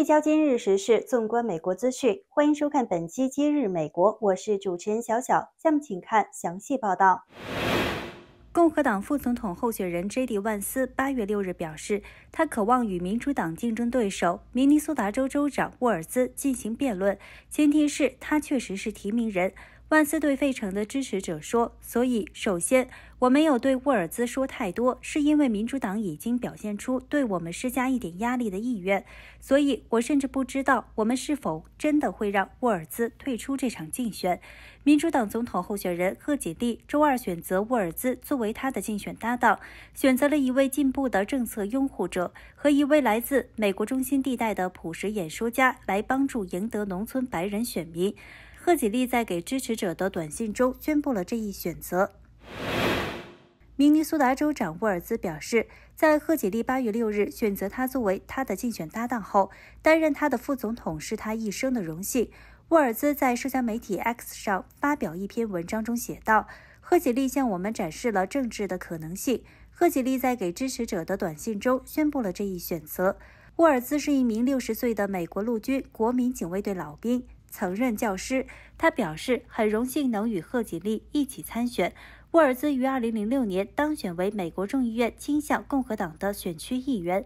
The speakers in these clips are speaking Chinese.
聚焦今日时事，纵观美国资讯，欢迎收看本期《今日美国》，我是主持人小小。下面请看详细报道。共和党副总统候选人 J.D. 万斯八月六日表示，他渴望与民主党竞争对手明尼苏达州州长沃尔兹进行辩论，前提是他确实是提名人。万斯对费城的支持者说：“所以，首先，我没有对沃尔兹说太多，是因为民主党已经表现出对我们施加一点压力的意愿。所以我甚至不知道我们是否真的会让沃尔兹退出这场竞选。民主党总统候选人贺锦丽周二选择沃尔兹作为他的竞选搭档，选择了一位进步的政策拥护者和一位来自美国中心地带的朴实演说家来帮助赢得农村白人选民。”贺锦丽在给支持者的短信中宣布了这一选择。明尼苏达州长沃尔兹表示，在贺锦丽八月六日选择他作为他的竞选搭档后，担任他的副总统是他一生的荣幸。沃尔兹在社交媒体 X 上发表一篇文章中写道：“贺锦丽向我们展示了政治的可能性。”贺锦丽在给支持者的短信中宣布了这一选择。沃尔兹是一名六十岁的美国陆军国民警卫队老兵。曾任教师，他表示很荣幸能与贺锦丽一起参选。沃尔兹于2006年当选为美国众议院倾向共和党的选区议员，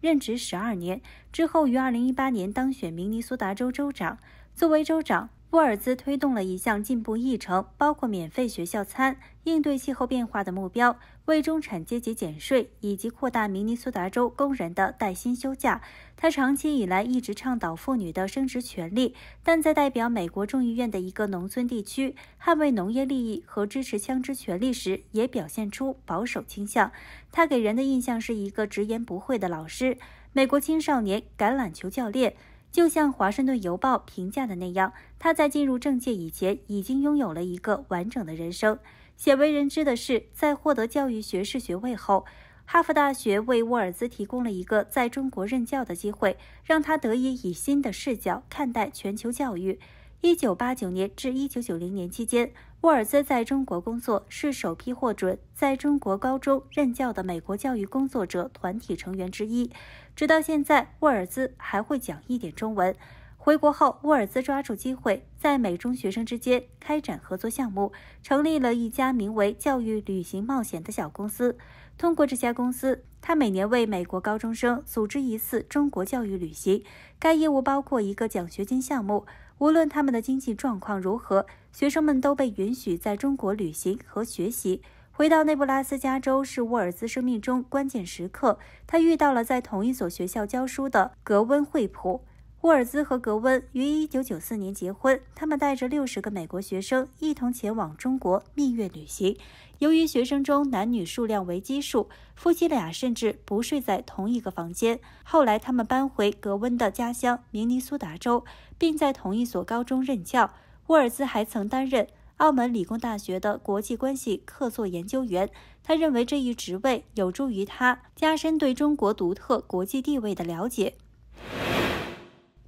任职12年之后，于2018年当选明尼苏达州州长。作为州长。波尔兹推动了一项进步议程，包括免费学校餐、应对气候变化的目标、为中产阶级减税，以及扩大明尼苏达州工人的带薪休假。他长期以来一直倡导妇女的生殖权利，但在代表美国众议院的一个农村地区，捍卫农业利益和支持枪支权利时，也表现出保守倾向。他给人的印象是一个直言不讳的老师、美国青少年橄榄球教练。就像《华盛顿邮报》评价的那样，他在进入政界以前已经拥有了一个完整的人生。鲜为人知的是，在获得教育学士学位后，哈佛大学为沃尔兹提供了一个在中国任教的机会，让他得以以新的视角看待全球教育。一九八九年至一九九零年期间，沃尔兹在中国工作，是首批获准在中国高中任教的美国教育工作者团体成员之一。直到现在，沃尔兹还会讲一点中文。回国后，沃尔兹抓住机会，在美中学生之间开展合作项目，成立了一家名为“教育旅行冒险”的小公司。通过这家公司，他每年为美国高中生组织一次中国教育旅行。该业务包括一个奖学金项目。无论他们的经济状况如何，学生们都被允许在中国旅行和学习。回到内布拉斯加州是沃尔兹生命中关键时刻，他遇到了在同一所学校教书的格温·惠普。沃尔兹和格温于1994年结婚，他们带着60个美国学生一同前往中国蜜月旅行。由于学生中男女数量为奇数，夫妻俩甚至不睡在同一个房间。后来，他们搬回格温的家乡明尼苏达州，并在同一所高中任教。沃尔兹还曾担任澳门理工大学的国际关系客座研究员。他认为这一职位有助于他加深对中国独特国际地位的了解。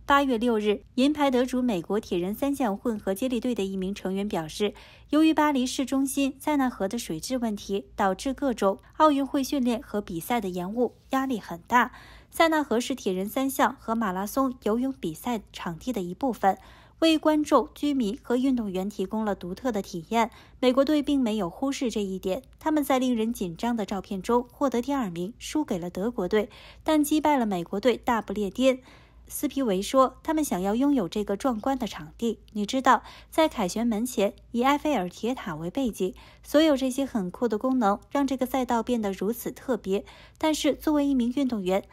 八月六日，银牌得主美国铁人三项混合接力队的一名成员表示，由于巴黎市中心塞纳河的水质问题，导致各种奥运会训练和比赛的延误，压力很大。塞纳河是铁人三项和马拉松游泳比赛场地的一部分，为观众、居民和运动员提供了独特的体验。美国队并没有忽视这一点，他们在令人紧张的照片中获得第二名，输给了德国队，但击败了美国队大不列颠。斯皮维说：“他们想要拥有这个壮观的场地。你知道，在凯旋门前，以埃菲尔铁塔为背景，所有这些很酷的功能，让这个赛道变得如此特别。但是，作为一名运动员，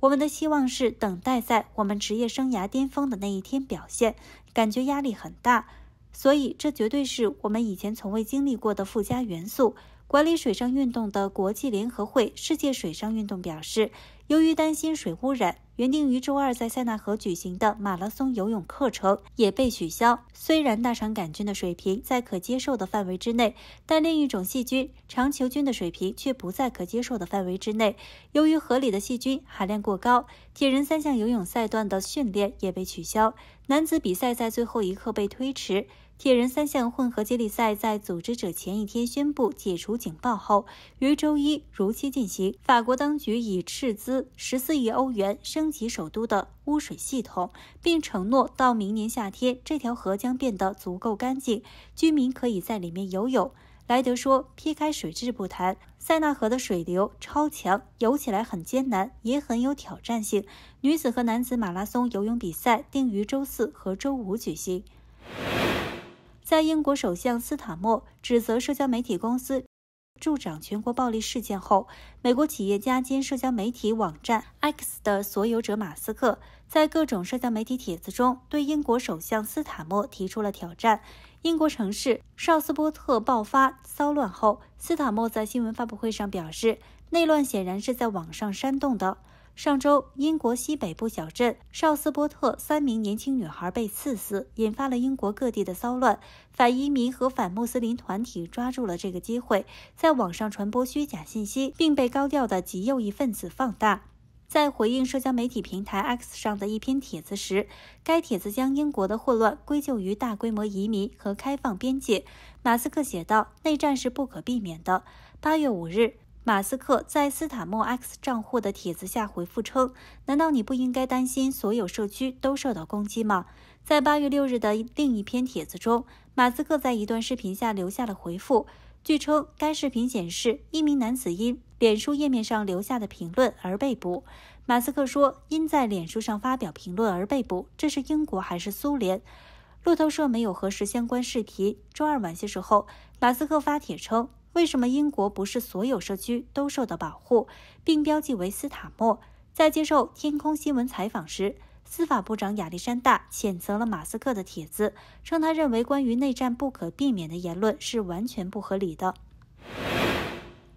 我们的希望是等待在我们职业生涯巅峰的那一天表现。感觉压力很大，所以这绝对是我们以前从未经历过的附加元素。”管理水上运动的国际联合会世界水上运动表示。由于担心水污染，原定于周二在塞纳河举行的马拉松游泳课程也被取消。虽然大肠杆菌的水平在可接受的范围之内，但另一种细菌肠球菌的水平却不在可接受的范围之内。由于河里的细菌含量过高，铁人三项游泳赛段的训练也被取消，男子比赛在最后一刻被推迟。铁人三项混合接力赛在组织者前一天宣布解除警报后，于周一如期进行。法国当局已斥资十四亿欧元升级首都的污水系统，并承诺到明年夏天，这条河将变得足够干净，居民可以在里面游泳。莱德说：“撇开水质不谈，塞纳河的水流超强，游起来很艰难，也很有挑战性。”女子和男子马拉松游泳比赛定于周四和周五举行。在英国首相斯塔默指责社交媒体公司助长全国暴力事件后，美国企业家兼社交媒体网站 X 的所有者马斯克在各种社交媒体帖子中对英国首相斯塔默提出了挑战。英国城市绍斯波特爆发骚乱后，斯塔默在新闻发布会上表示，内乱显然是在网上煽动的。上周，英国西北部小镇绍斯波特三名年轻女孩被刺死，引发了英国各地的骚乱。反移民和反穆斯林团体抓住了这个机会，在网上传播虚假信息，并被高调的极右翼分子放大。在回应社交媒体平台 X 上的一篇帖子时，该帖子将英国的混乱归咎于大规模移民和开放边界。马斯克写道：“内战是不可避免的。”八月五日。马斯克在斯坦莫 X 账户的帖子下回复称：“难道你不应该担心所有社区都受到攻击吗？”在8月6日的另一篇帖子中，马斯克在一段视频下留下了回复。据称，该视频显示一名男子因脸书页面上留下的评论而被捕。马斯克说：“因在脸书上发表评论而被捕，这是英国还是苏联？”路透社没有核实相关视频。周二晚些时候，马斯克发帖称。为什么英国不是所有社区都受到保护，并标记为斯塔莫？在接受天空新闻采访时，司法部长亚历山大谴责了马斯克的帖子，称他认为关于内战不可避免的言论是完全不合理的。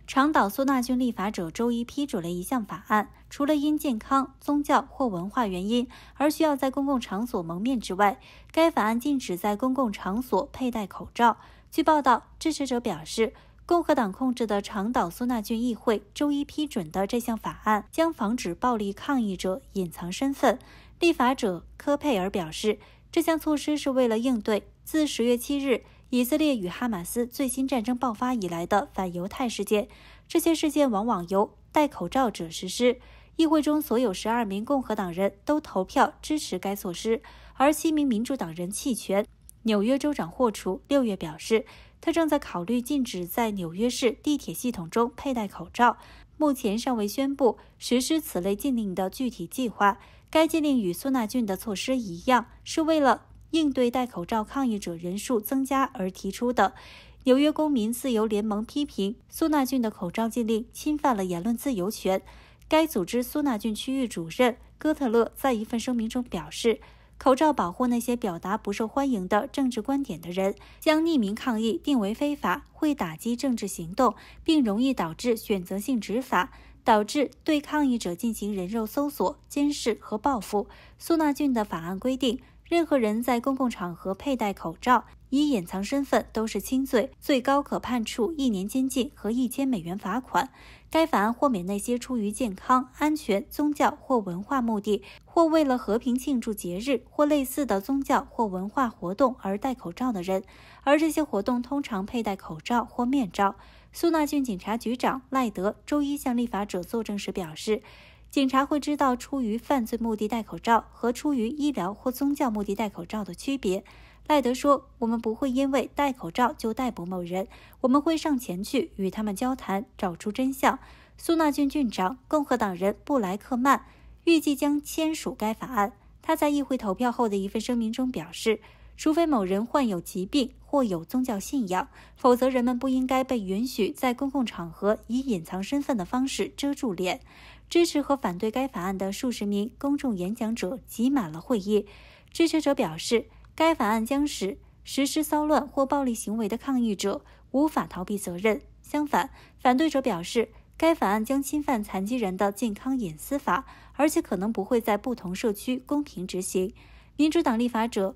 长岛苏纳克立法者周一批准了一项法案，除了因健康、宗教或文化原因而需要在公共场所蒙面之外，该法案禁止在公共场所佩戴口罩。据报道，支持者表示。共和党控制的长岛苏纳郡议会周一批准的这项法案将防止暴力抗议者隐藏身份。立法者科佩尔表示，这项措施是为了应对自十月七日以色列与哈马斯最新战争爆发以来的反犹太事件。这些事件往往由戴口罩者实施。议会中所有十二名共和党人都投票支持该措施，而七名民主党人弃权。纽约州长霍楚六月表示。他正在考虑禁止在纽约市地铁系统中佩戴口罩，目前尚未宣布实施此类禁令的具体计划。该禁令与苏纳俊的措施一样，是为了应对戴口罩抗议者人数增加而提出的。纽约公民自由联盟批评苏纳俊的口罩禁令侵犯了言论自由权。该组织苏纳俊区域主任戈特勒在一份声明中表示。口罩保护那些表达不受欢迎的政治观点的人，将匿名抗议定为非法，会打击政治行动，并容易导致选择性执法，导致对抗议者进行人肉搜索、监视和报复。苏纳郡的法案规定。任何人在公共场合佩戴口罩以隐藏身份都是轻罪，最高可判处一年监禁和一千美元罚款。该法案豁免那些出于健康、安全、宗教或文化目的，或为了和平庆祝节日或类似的宗教或文化活动而戴口罩的人，而这些活动通常佩戴口罩或面罩。苏纳郡警察局长赖德周一向立法者作证时表示。警察会知道出于犯罪目的戴口罩和出于医疗或宗教目的戴口罩的区别，赖德说：“我们不会因为戴口罩就逮捕某人，我们会上前去与他们交谈，找出真相。”苏纳郡郡长、共和党人布莱克曼预计将签署该法案。他在议会投票后的一份声明中表示：“除非某人患有疾病或有宗教信仰，否则人们不应该被允许在公共场合以隐藏身份的方式遮住脸。”支持和反对该法案的数十名公众演讲者挤满了会议。支持者表示，该法案将使实施骚乱或暴力行为的抗议者无法逃避责任。相反，反对者表示，该法案将侵犯残疾人的健康隐私法，而且可能不会在不同社区公平执行。民主党立法者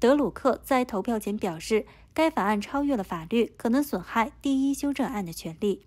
德鲁克在投票前表示，该法案超越了法律，可能损害第一修正案的权利。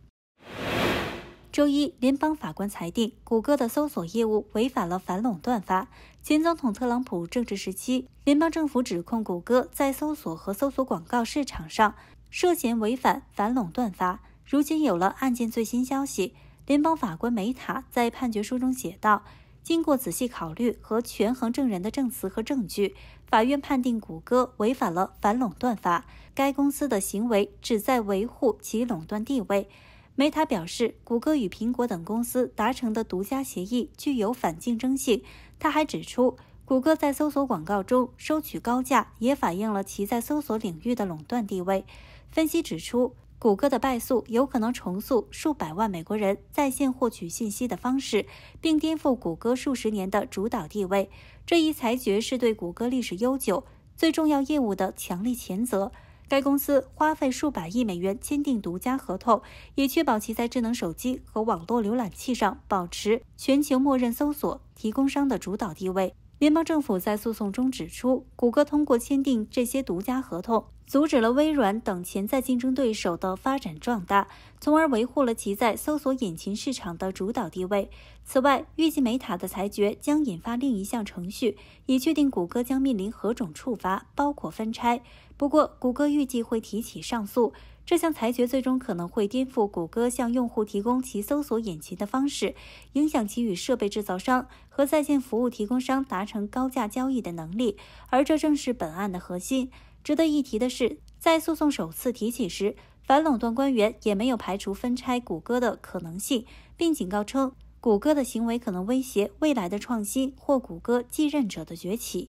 周一，联邦法官裁定谷歌的搜索业务违反了反垄断法。前总统特朗普政治时期，联邦政府指控谷歌在搜索和搜索广告市场上涉嫌违反反垄断法。如今有了案件最新消息，联邦法官梅塔在判决书中写道：“经过仔细考虑和权衡证人的证词和证据，法院判定谷歌违反了反垄断法。该公司的行为旨在维护其垄断地位。” Meta 表示，谷歌与苹果等公司达成的独家协议具有反竞争性。他还指出，谷歌在搜索广告中收取高价，也反映了其在搜索领域的垄断地位。分析指出，谷歌的败诉有可能重塑数百万美国人在线获取信息的方式，并颠覆谷歌数十年的主导地位。这一裁决是对谷歌历史悠久、最重要业务的强力谴责。该公司花费数百亿美元签订独家合同，以确保其在智能手机和网络浏览器上保持全球默认搜索提供商的主导地位。联邦政府在诉讼中指出，谷歌通过签订这些独家合同。阻止了微软等潜在竞争对手的发展壮大，从而维护了其在搜索引擎市场的主导地位。此外，预计美塔的裁决将引发另一项程序，以确定谷歌将面临何种处罚，包括分拆。不过，谷歌预计会提起上诉。这项裁决最终可能会颠覆谷歌向用户提供其搜索引擎的方式，影响其与设备制造商和在线服务提供商达成高价交易的能力，而这正是本案的核心。值得一提的是，在诉讼首次提起时，反垄断官员也没有排除分拆谷歌的可能性，并警告称，谷歌的行为可能威胁未来的创新或谷歌继任者的崛起。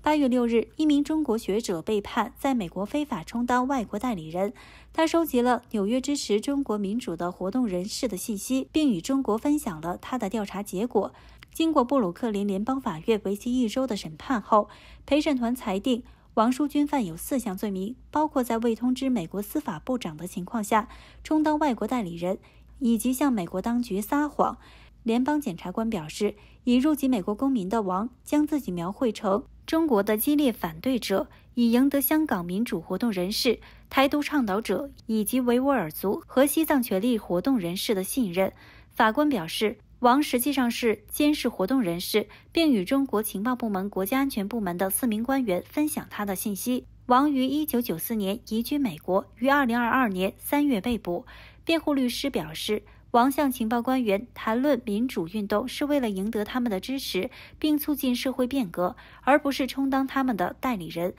八月六日，一名中国学者被判在美国非法充当外国代理人，他收集了纽约支持中国民主的活动人士的信息，并与中国分享了他的调查结果。经过布鲁克林联邦法院为期一周的审判后，陪审团裁定王淑君犯有四项罪名，包括在未通知美国司法部长的情况下充当外国代理人，以及向美国当局撒谎。联邦检察官表示，已入籍美国公民的王将自己描绘成中国的激烈反对者，以赢得香港民主活动人士、台独倡导者以及维吾尔族和西藏权利活动人士的信任。法官表示。王实际上是监视活动人士，并与中国情报部门、国家安全部门的四名官员分享他的信息。王于一九九四年移居美国，于二零二二年三月被捕。辩护律师表示，王向情报官员谈论民主运动是为了赢得他们的支持，并促进社会变革，而不是充当他们的代理人。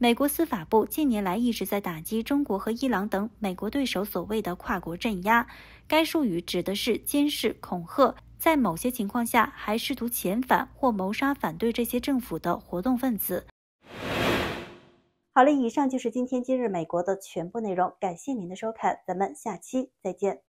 美国司法部近年来一直在打击中国和伊朗等美国对手所谓的跨国镇压，该术语指的是监视、恐吓。在某些情况下，还试图遣返或谋杀反对这些政府的活动分子。好了，以上就是今天今日美国的全部内容，感谢您的收看，咱们下期再见。